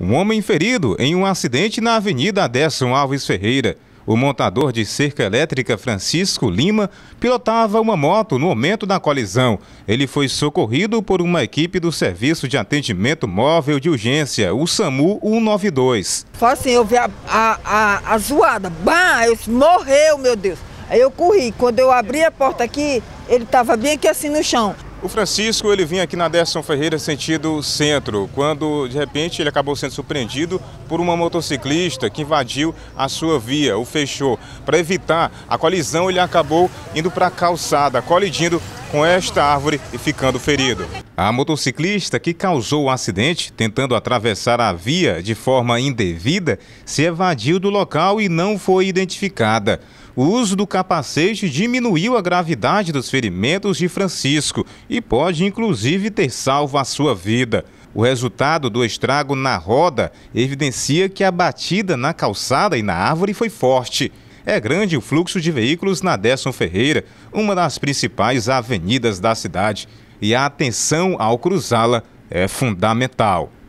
Um homem ferido em um acidente na Avenida Aderson Alves Ferreira. O montador de cerca elétrica Francisco Lima pilotava uma moto no momento da colisão. Ele foi socorrido por uma equipe do Serviço de Atendimento Móvel de Urgência, o SAMU 192. Só assim, eu vi a, a, a, a zoada, bah, eu morreu, meu Deus. Aí eu corri, quando eu abri a porta aqui, ele estava bem aqui assim no chão. O Francisco, ele vinha aqui na Derson Ferreira sentido centro, quando de repente ele acabou sendo surpreendido por uma motociclista que invadiu a sua via, o fechou. Para evitar a colisão, ele acabou indo para a calçada, colidindo com esta árvore e ficando ferido. A motociclista que causou o acidente, tentando atravessar a via de forma indevida, se evadiu do local e não foi identificada o uso do capacete diminuiu a gravidade dos ferimentos de Francisco e pode inclusive ter salvo a sua vida. O resultado do estrago na roda evidencia que a batida na calçada e na árvore foi forte. É grande o fluxo de veículos na Décio Ferreira, uma das principais avenidas da cidade, e a atenção ao cruzá-la é fundamental.